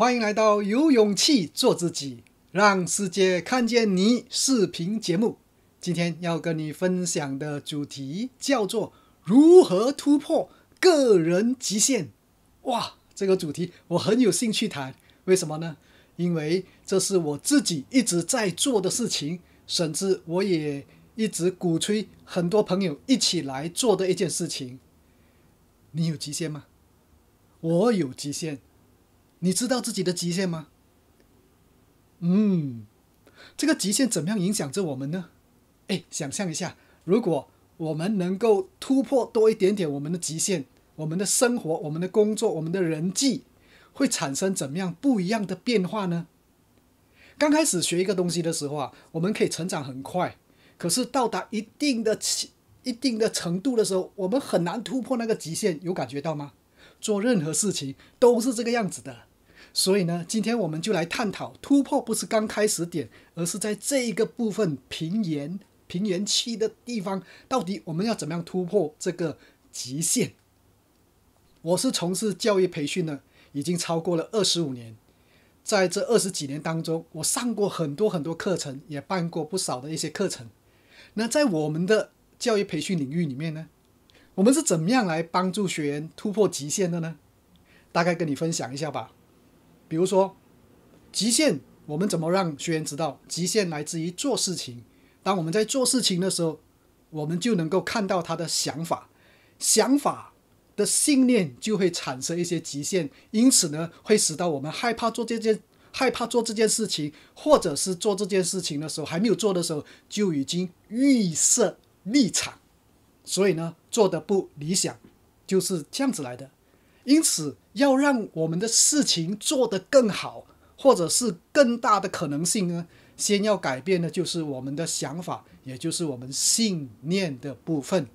欢迎来到有勇气做自己，让世界看见你视频节目。今天要跟你分享的主题叫做如何突破个人极限。哇，这个主题我很有兴趣谈，为什么呢？因为这是我自己一直在做的事情，甚至我也一直鼓吹很多朋友一起来做的一件事情。你有极限吗？我有极限。你知道自己的极限吗？嗯，这个极限怎么样影响着我们呢？哎，想象一下，如果我们能够突破多一点点我们的极限，我们的生活、我们的工作、我们的人际会产生怎么样不一样的变化呢？刚开始学一个东西的时候啊，我们可以成长很快，可是到达一定的、一定的程度的时候，我们很难突破那个极限，有感觉到吗？做任何事情都是这个样子的。所以呢，今天我们就来探讨突破不是刚开始点，而是在这一个部分平原平原期的地方，到底我们要怎么样突破这个极限？我是从事教育培训呢，已经超过了二十五年，在这二十几年当中，我上过很多很多课程，也办过不少的一些课程。那在我们的教育培训领域里面呢，我们是怎么样来帮助学员突破极限的呢？大概跟你分享一下吧。比如说，极限，我们怎么让学员知道极限来自于做事情？当我们在做事情的时候，我们就能够看到他的想法，想法的信念就会产生一些极限，因此呢，会使到我们害怕做这件，害怕做这件事情，或者是做这件事情的时候，还没有做的时候就已经预设立场，所以呢，做的不理想，就是这样子来的。因此，要让我们的事情做得更好，或者是更大的可能性呢，先要改变的就是我们的想法，也就是我们信念的部分。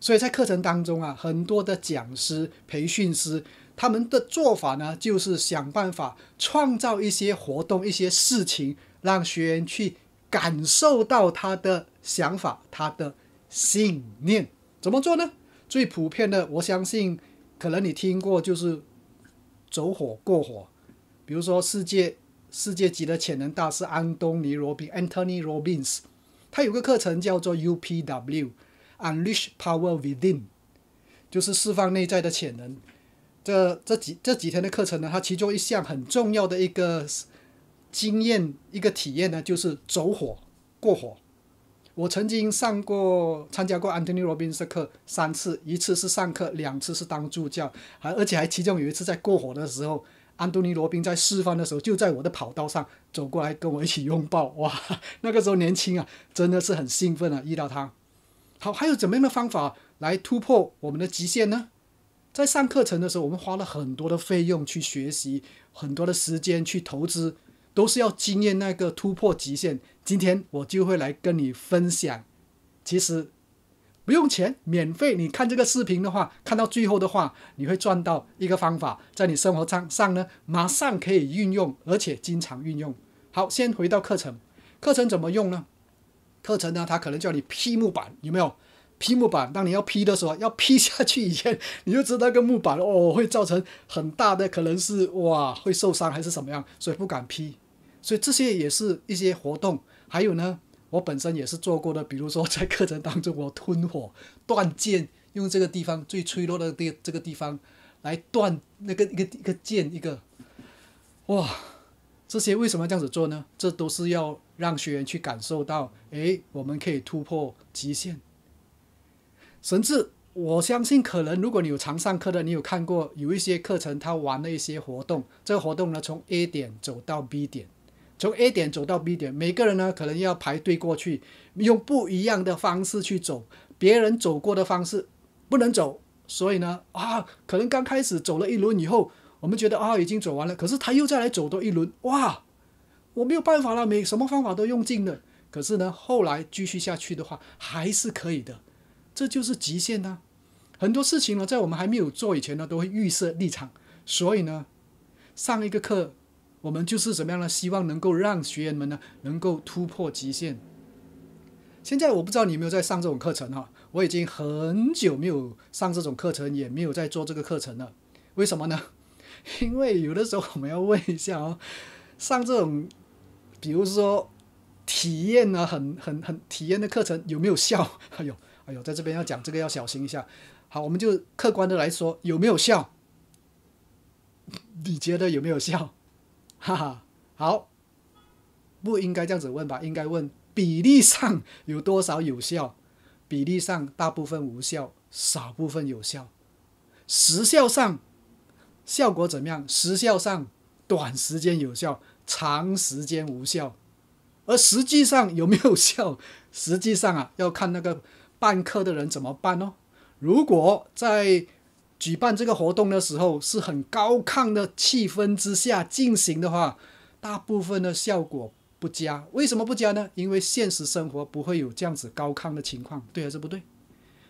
所以在课程当中啊，很多的讲师、培训师他们的做法呢，就是想办法创造一些活动、一些事情，让学员去感受到他的想法、他的信念。怎么做呢？最普遍的，我相信。可能你听过就是走火过火，比如说世界世界级的潜能大师安东尼罗宾 （Anthony Robbins），他有个课程叫做 UPW，Unleash Power Within，就是释放内在的潜能。这这几这几天的课程呢，它其中一项很重要的一个经验、一个体验呢，就是走火过火。我曾经上过、参加过安东尼·罗宾斯课三次，一次是上课，两次是当助教，还而且还其中有一次在过火的时候，安东尼·罗宾在示范的时候就在我的跑道上走过来跟我一起拥抱，哇！那个时候年轻啊，真的是很兴奋啊，遇到他。好，还有怎么样的方法来突破我们的极限呢？在上课程的时候，我们花了很多的费用去学习，很多的时间去投资。都是要经验那个突破极限。今天我就会来跟你分享，其实不用钱，免费。你看这个视频的话，看到最后的话，你会赚到一个方法，在你生活上上呢，马上可以运用，而且经常运用。好，先回到课程，课程怎么用呢？课程呢，他可能叫你劈木板，有没有劈木板？当你要劈的时候，要劈下去以前，你就知道个木板哦，会造成很大的，可能是哇会受伤还是怎么样，所以不敢劈。所以这些也是一些活动，还有呢，我本身也是做过的，比如说在课程当中，我吞火断剑，用这个地方最脆弱的这这个地方来断那个一个一个剑一个，哇，这些为什么要这样子做呢？这都是要让学员去感受到，哎，我们可以突破极限，甚至我相信可能如果你有常上课的，你有看过有一些课程他玩了一些活动，这个活动呢从 A 点走到 B 点。从 A 点走到 B 点，每个人呢可能要排队过去，用不一样的方式去走，别人走过的方式不能走，所以呢啊，可能刚开始走了一轮以后，我们觉得啊已经走完了，可是他又再来走多一轮，哇，我没有办法了，每什么方法都用尽了。可是呢，后来继续下去的话还是可以的，这就是极限啊。很多事情呢，在我们还没有做以前呢，都会预设立场，所以呢，上一个课。我们就是怎么样呢？希望能够让学员们呢能够突破极限。现在我不知道你有没有在上这种课程哈，我已经很久没有上这种课程，也没有在做这个课程了。为什么呢？因为有的时候我们要问一下哦，上这种，比如说体验呢，很很很体验的课程有没有效？哎呦，哎呦，在这边要讲这个要小心一下。好，我们就客观的来说有没有效？你觉得有没有效？哈哈，好，不应该这样子问吧？应该问比例上有多少有效？比例上大部分无效，少部分有效。时效上效果怎么样？时效上短时间有效，长时间无效。而实际上有没有效？实际上啊，要看那个办课的人怎么办哦。如果在举办这个活动的时候，是很高亢的气氛之下进行的话，大部分的效果不佳。为什么不佳呢？因为现实生活不会有这样子高亢的情况，对还是不对？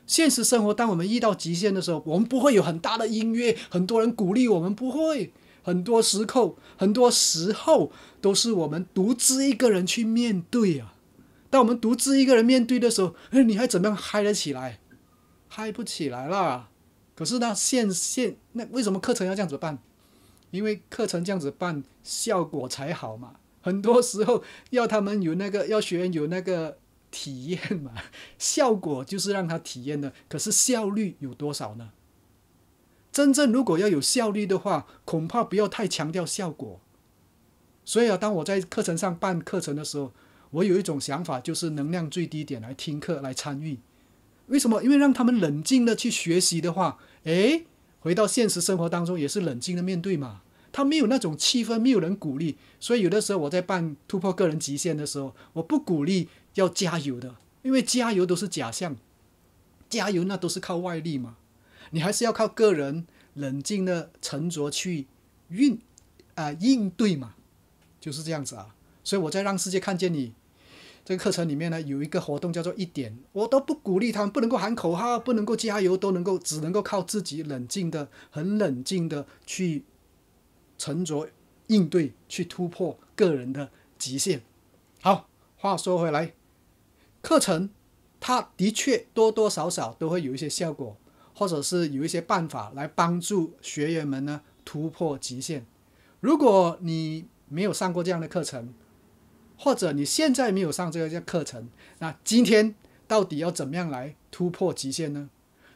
现实生活，当我们遇到极限的时候，我们不会有很大的音乐，很多人鼓励我们不会。很多时候，很多时候都是我们独自一个人去面对啊。当我们独自一个人面对的时候，你还怎么样嗨得起来？嗨不起来啦。可是呢，现现那为什么课程要这样子办？因为课程这样子办效果才好嘛。很多时候要他们有那个要学员有那个体验嘛，效果就是让他体验的。可是效率有多少呢？真正如果要有效率的话，恐怕不要太强调效果。所以啊，当我在课程上办课程的时候，我有一种想法，就是能量最低点来听课来参与。为什么？因为让他们冷静的去学习的话，诶，回到现实生活当中也是冷静的面对嘛。他没有那种气氛，没有人鼓励，所以有的时候我在办突破个人极限的时候，我不鼓励要加油的，因为加油都是假象，加油那都是靠外力嘛，你还是要靠个人冷静的沉着去运啊应对嘛，就是这样子啊。所以我在让世界看见你。这个课程里面呢，有一个活动叫做“一点”，我都不鼓励他们不能够喊口号，不能够加油，都能够只能够靠自己冷静的、很冷静的去沉着应对，去突破个人的极限。好，话说回来，课程它的确多多少少都会有一些效果，或者是有一些办法来帮助学员们呢突破极限。如果你没有上过这样的课程，或者你现在没有上这个课程，那今天到底要怎么样来突破极限呢？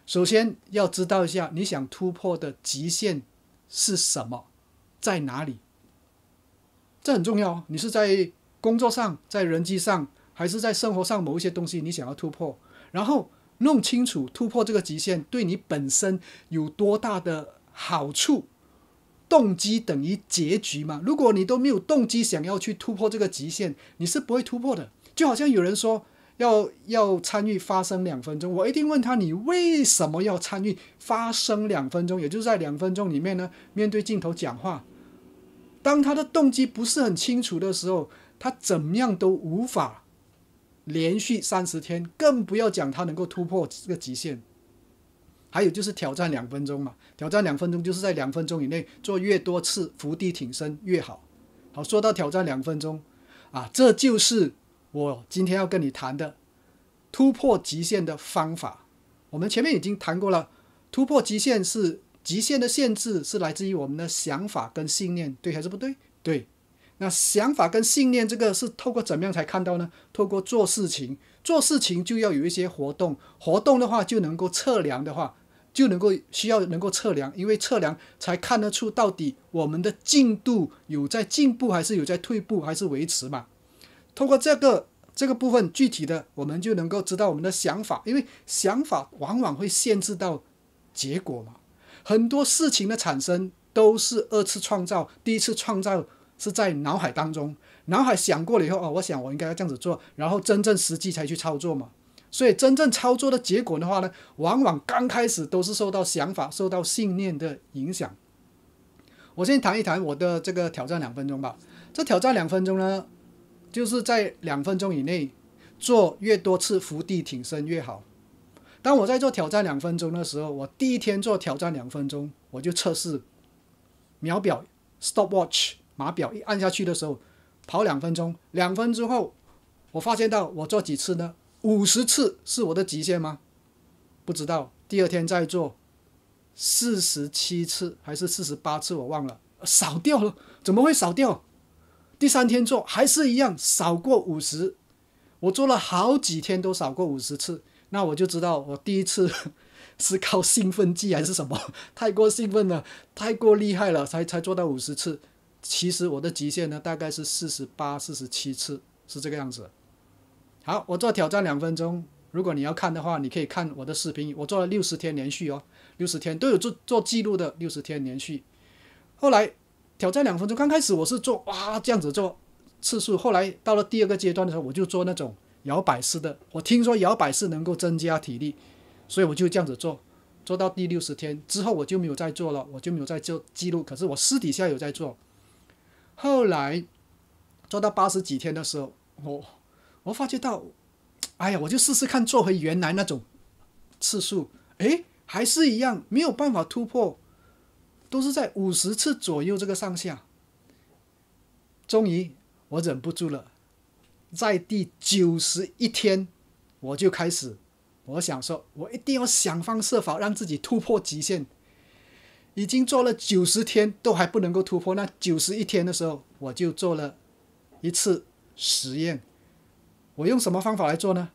首先要知道一下你想突破的极限是什么，在哪里，这很重要。你是在工作上、在人际上，还是在生活上某一些东西你想要突破？然后弄清楚突破这个极限对你本身有多大的好处。动机等于结局嘛？如果你都没有动机想要去突破这个极限，你是不会突破的。就好像有人说要要参与发声两分钟，我一定问他你为什么要参与发声两分钟？也就是在两分钟里面呢，面对镜头讲话。当他的动机不是很清楚的时候，他怎么样都无法连续三十天，更不要讲他能够突破这个极限。还有就是挑战两分钟嘛，挑战两分钟就是在两分钟以内做越多次伏地挺身越好。好，说到挑战两分钟，啊，这就是我今天要跟你谈的突破极限的方法。我们前面已经谈过了，突破极限是极限的限制是来自于我们的想法跟信念，对还是不对？对。那想法跟信念这个是透过怎么样才看到呢？透过做事情，做事情就要有一些活动，活动的话就能够测量的话。就能够需要能够测量，因为测量才看得出到底我们的进度有在进步还是有在退步还是维持嘛。通过这个这个部分具体的，我们就能够知道我们的想法，因为想法往往会限制到结果嘛。很多事情的产生都是二次创造，第一次创造是在脑海当中，脑海想过了以后，哦，我想我应该要这样子做，然后真正实际才去操作嘛。所以真正操作的结果的话呢，往往刚开始都是受到想法、受到信念的影响。我先谈一谈我的这个挑战两分钟吧。这挑战两分钟呢，就是在两分钟以内做越多次伏地挺身越好。当我在做挑战两分钟的时候，我第一天做挑战两分钟，我就测试秒表 （stopwatch） 码表一按下去的时候，跑两分钟。两分钟后，我发现到我做几次呢？五十次是我的极限吗？不知道。第二天再做，四十七次还是四十八次？我忘了，少掉了。怎么会少掉？第三天做还是一样少过五十。我做了好几天都少过五十次，那我就知道我第一次 是靠兴奋剂还是什么？太过兴奋了，太过厉害了，才才做到五十次。其实我的极限呢，大概是四十八、四十七次，是这个样子。好，我做挑战两分钟。如果你要看的话，你可以看我的视频。我做了六十天连续哦，六十天都有做做记录的。六十天连续，后来挑战两分钟。刚开始我是做哇这样子做次数，后来到了第二个阶段的时候，我就做那种摇摆式的。我听说摇摆式能够增加体力，所以我就这样子做，做到第六十天之后我就没有再做了，我就没有再做记录。可是我私底下有在做。后来做到八十几天的时候，我。我发觉到，哎呀，我就试试看做回原来那种次数，哎，还是一样，没有办法突破，都是在五十次左右这个上下。终于我忍不住了，在第九十一天，我就开始，我想说，我一定要想方设法让自己突破极限。已经做了九十天，都还不能够突破，那九十一天的时候，我就做了一次实验。我用什么方法来做呢？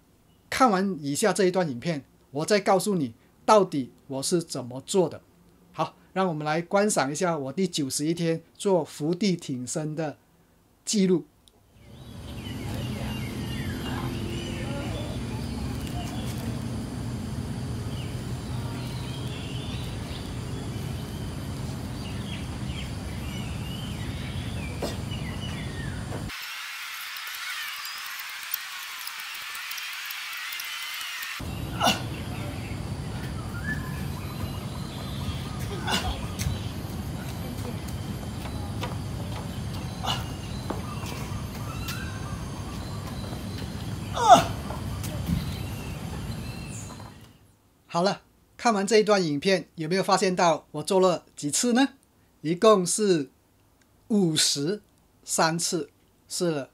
看完以下这一段影片，我再告诉你到底我是怎么做的。好，让我们来观赏一下我第九十一天做伏地挺身的记录。好了，看完这一段影片，有没有发现到我做了几次呢？一共是五十三次，是了，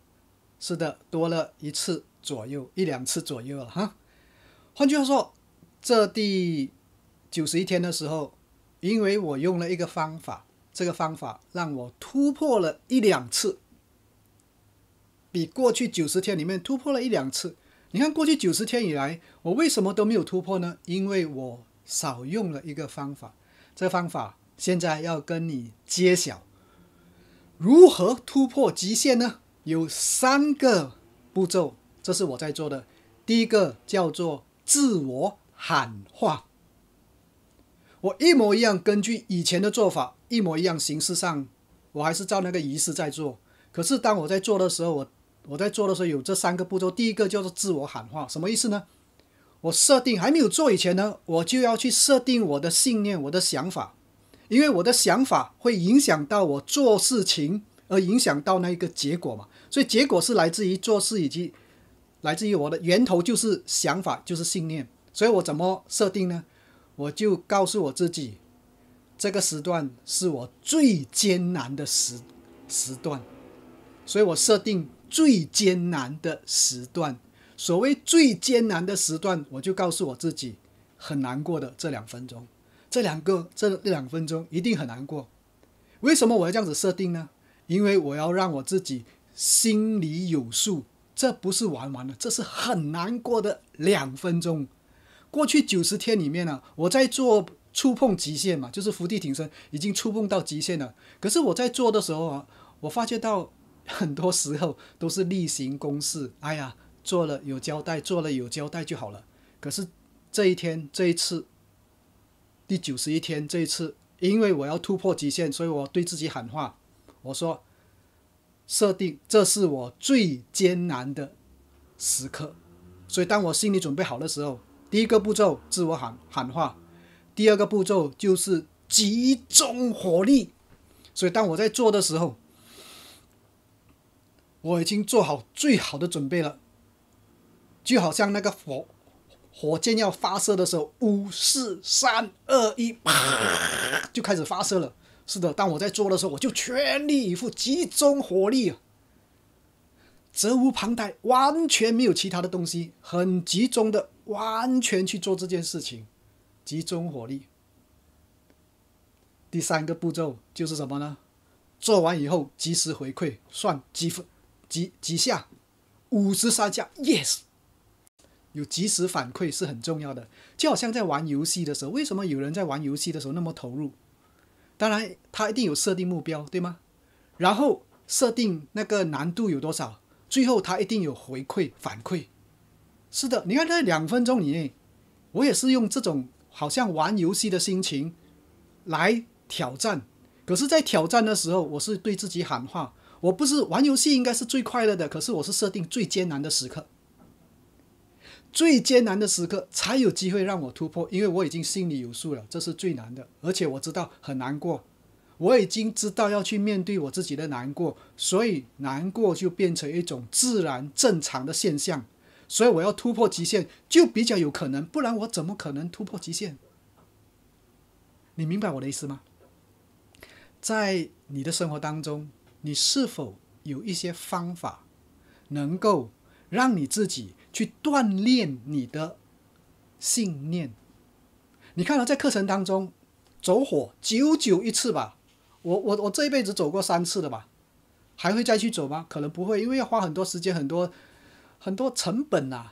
是的，多了一次左右，一两次左右了哈。换句话说，这第九十一天的时候，因为我用了一个方法，这个方法让我突破了一两次，比过去九十天里面突破了一两次。你看，过去九十天以来，我为什么都没有突破呢？因为我少用了一个方法。这方法现在要跟你揭晓：如何突破极限呢？有三个步骤，这是我在做的。第一个叫做自我喊话。我一模一样，根据以前的做法，一模一样形式上，我还是照那个仪式在做。可是当我在做的时候，我我在做的时候有这三个步骤，第一个叫做自我喊话，什么意思呢？我设定还没有做以前呢，我就要去设定我的信念、我的想法，因为我的想法会影响到我做事情，而影响到那一个结果嘛。所以结果是来自于做事，以及来自于我的源头就是想法，就是信念。所以我怎么设定呢？我就告诉我自己，这个时段是我最艰难的时时段，所以我设定。最艰难的时段，所谓最艰难的时段，我就告诉我自己很难过的这两分钟，这两个这两分钟一定很难过。为什么我要这样子设定呢？因为我要让我自己心里有数，这不是玩玩的，这是很难过的两分钟。过去九十天里面呢，我在做触碰极限嘛，就是伏地挺身已经触碰到极限了。可是我在做的时候啊，我发觉到。很多时候都是例行公事，哎呀，做了有交代，做了有交代就好了。可是这一天，这一次第九十一天，这一次，因为我要突破极限，所以我对自己喊话，我说：设定这是我最艰难的时刻。所以当我心里准备好的时候，第一个步骤自我喊喊话，第二个步骤就是集中火力。所以当我在做的时候。我已经做好最好的准备了，就好像那个火火箭要发射的时候，五、四、三、二、一，啪，就开始发射了。是的，当我在做的时候，我就全力以赴，集中火力，啊，责无旁贷，完全没有其他的东西，很集中的完全去做这件事情，集中火力。第三个步骤就是什么呢？做完以后及时回馈，算积分。几几下，五十三下，yes，有及时反馈是很重要的，就好像在玩游戏的时候，为什么有人在玩游戏的时候那么投入？当然，他一定有设定目标，对吗？然后设定那个难度有多少？最后他一定有回馈反馈。是的，你看在两分钟以内，我也是用这种好像玩游戏的心情来挑战，可是，在挑战的时候，我是对自己喊话。我不是玩游戏应该是最快乐的，可是我是设定最艰难的时刻，最艰难的时刻才有机会让我突破，因为我已经心里有数了，这是最难的，而且我知道很难过，我已经知道要去面对我自己的难过，所以难过就变成一种自然正常的现象，所以我要突破极限就比较有可能，不然我怎么可能突破极限？你明白我的意思吗？在你的生活当中。你是否有一些方法能够让你自己去锻炼你的信念？你看了在课程当中走火九九一次吧，我我我这一辈子走过三次了吧？还会再去走吗？可能不会，因为要花很多时间、很多很多成本呐。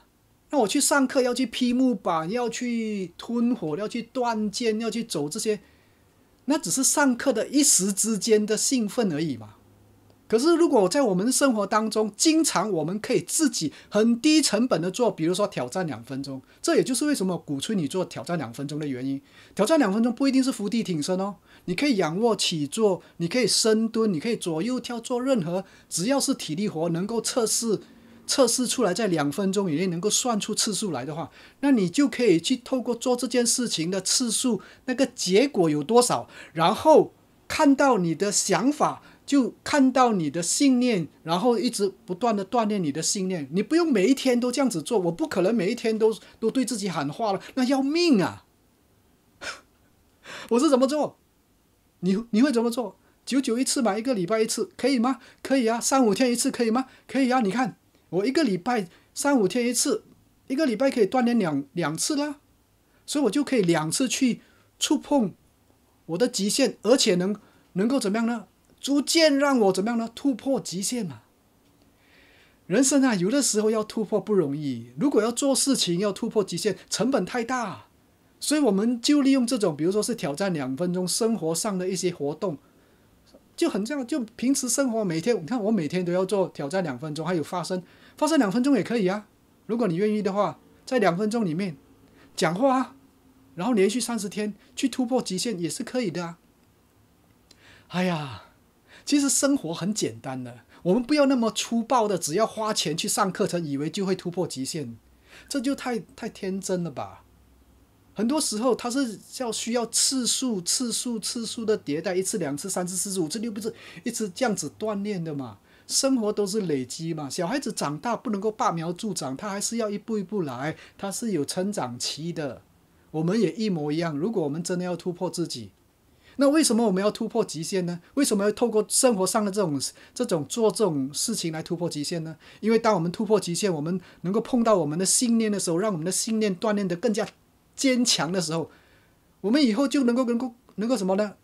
那我去上课，要去劈木板，要去吞火，要去断剑，要去走这些，那只是上课的一时之间的兴奋而已嘛。可是，如果在我们的生活当中经常，我们可以自己很低成本的做，比如说挑战两分钟。这也就是为什么鼓吹你做挑战两分钟的原因。挑战两分钟不一定是伏地挺身哦，你可以仰卧起坐，你可以深蹲，你可以左右跳，做任何只要是体力活，能够测试测试出来在两分钟，以内能够算出次数来的话，那你就可以去透过做这件事情的次数，那个结果有多少，然后看到你的想法。就看到你的信念，然后一直不断的锻炼你的信念。你不用每一天都这样子做，我不可能每一天都都对自己喊话了，那要命啊！我是怎么做？你你会怎么做？九九一次吧，一个礼拜一次，可以吗？可以啊，三五天一次可以吗？可以啊。你看，我一个礼拜三五天一次，一个礼拜可以锻炼两两次啦，所以我就可以两次去触碰我的极限，而且能能够怎么样呢？逐渐让我怎么样呢？突破极限嘛。人生啊，有的时候要突破不容易。如果要做事情要突破极限，成本太大，所以我们就利用这种，比如说是挑战两分钟，生活上的一些活动，就很这样。就平时生活每天，你看我每天都要做挑战两分钟，还有发声，发声两分钟也可以啊。如果你愿意的话，在两分钟里面讲话，然后连续三十天去突破极限也是可以的。哎呀。其实生活很简单的，我们不要那么粗暴的，只要花钱去上课程，以为就会突破极限，这就太太天真了吧？很多时候它是要需要次数、次数、次数的迭代，一次、两次、三次、四次、五次、六次，一直这样子锻炼的嘛。生活都是累积嘛。小孩子长大不能够拔苗助长，他还是要一步一步来，他是有成长期的。我们也一模一样，如果我们真的要突破自己。那为什么我们要突破极限呢？为什么要透过生活上的这种、这种做这种事情来突破极限呢？因为当我们突破极限，我们能够碰到我们的信念的时候，让我们的信念锻炼得更加坚强的时候，我们以后就能够能够能够什么呢？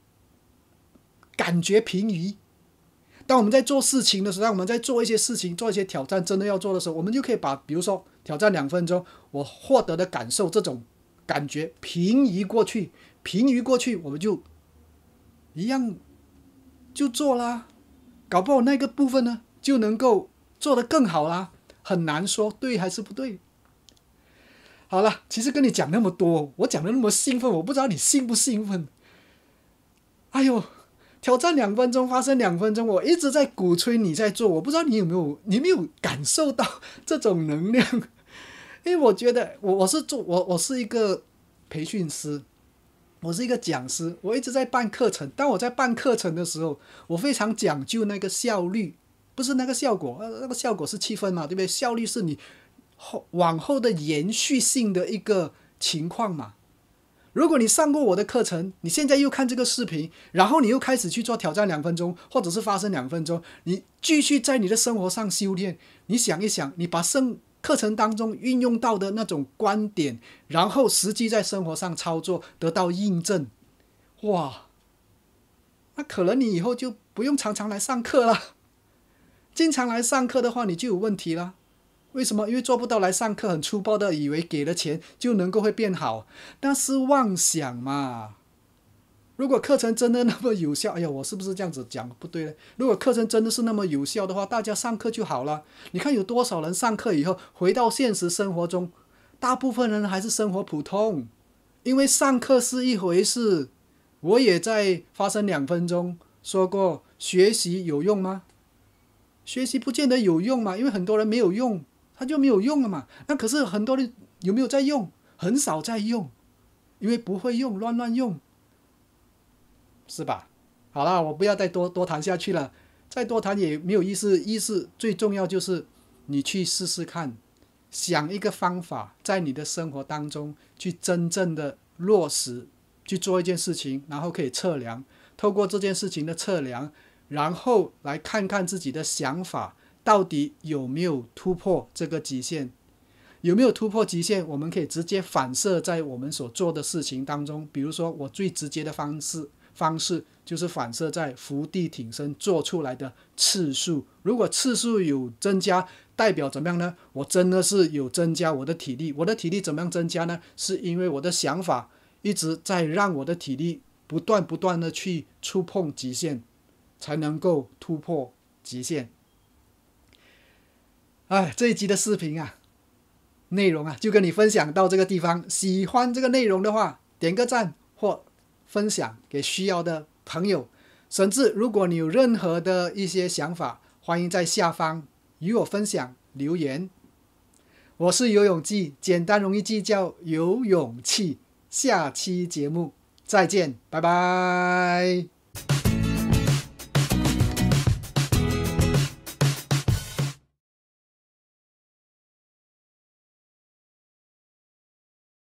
感觉平移。当我们在做事情的时候，我们在做一些事情、做一些挑战，真的要做的时候，我们就可以把，比如说挑战两分钟，我获得的感受这种感觉平移过去，平移过去，我们就。一样，就做啦，搞不好那个部分呢就能够做得更好啦，很难说对还是不对。好了，其实跟你讲那么多，我讲的那么兴奋，我不知道你兴不兴奋。哎呦，挑战两分钟，发生两分钟，我一直在鼓吹你在做，我不知道你有没有，你没有感受到这种能量？因为我觉得，我我是做我我是一个培训师。我是一个讲师，我一直在办课程。当我在办课程的时候，我非常讲究那个效率，不是那个效果，那个效果是气氛嘛，对不对？效率是你后往后的延续性的一个情况嘛。如果你上过我的课程，你现在又看这个视频，然后你又开始去做挑战两分钟，或者是发生两分钟，你继续在你的生活上修炼。你想一想，你把生课程当中运用到的那种观点，然后实际在生活上操作得到印证，哇！那可能你以后就不用常常来上课了。经常来上课的话，你就有问题了。为什么？因为做不到来上课，很粗暴的以为给了钱就能够会变好，那是妄想嘛。如果课程真的那么有效，哎呀，我是不是这样子讲不对呢？如果课程真的是那么有效的话，大家上课就好了。你看有多少人上课以后回到现实生活中，大部分人还是生活普通，因为上课是一回事。我也在发生两分钟说过，学习有用吗？学习不见得有用嘛，因为很多人没有用，他就没有用了嘛。那可是很多人有没有在用？很少在用，因为不会用，乱乱用。是吧？好了，我不要再多多谈下去了，再多谈也没有意思。意思最重要就是你去试试看，想一个方法，在你的生活当中去真正的落实去做一件事情，然后可以测量，透过这件事情的测量，然后来看看自己的想法到底有没有突破这个极限，有没有突破极限，我们可以直接反射在我们所做的事情当中。比如说，我最直接的方式。方式就是反射在伏地挺身做出来的次数，如果次数有增加，代表怎么样呢？我真的是有增加我的体力，我的体力怎么样增加呢？是因为我的想法一直在让我的体力不断不断的去触碰极限，才能够突破极限。哎，这一集的视频啊，内容啊就跟你分享到这个地方。喜欢这个内容的话，点个赞或。分享给需要的朋友，甚至如果你有任何的一些想法，欢迎在下方与我分享留言。我是游勇记，简单容易记，叫有勇气。下期节目再见，拜拜。